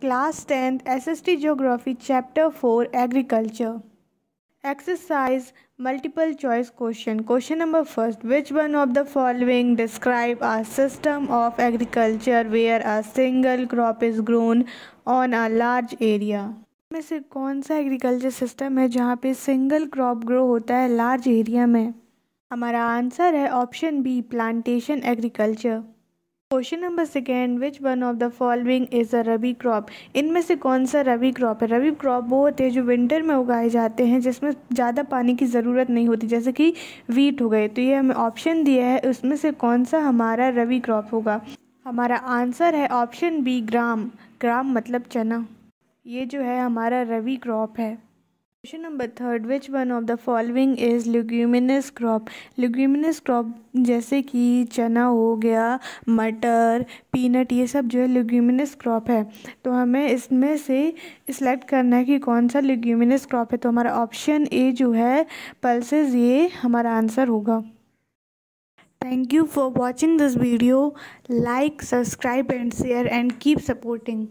class tenth S S T geography chapter four agriculture exercise multiple choice question question number first which one of the following describe a system of agriculture where a single crop is grown on a large area में से कौन सा agriculture system है जहाँ पे single crop grow होता है large area में हमारा आंसर है option B plantation agriculture question number second which one of the following is a rabi crop इनमें से कौन सा रबी क्रॉप है रबी क्रॉप वो होते हैं जो विंटर में उगाए जाते हैं जिसमें ज़्यादा पानी की ज़रूरत नहीं होती जैसे कि वीट हो गए तो ये हमें ऑप्शन दिया है उसमें से कौन सा हमारा रबी क्रॉप होगा हमारा आंसर है ऑप्शन बी ग्राम ग्राम मतलब चना ये जो है हमारा रबी क्रॉप है question number third which one of the following is leguminous crop leguminous crop जैसे कि चना हो गया मटर पीनट ये सब जो है लिग्यूमिनस क्रॉप है तो हमें इसमें से सिलेक्ट करना है कि कौन सा लिग्यूमिनस क्रॉप है तो हमारा ऑप्शन ए जो है पल्सेज ये हमारा आंसर होगा thank you for watching this video like subscribe and share and keep supporting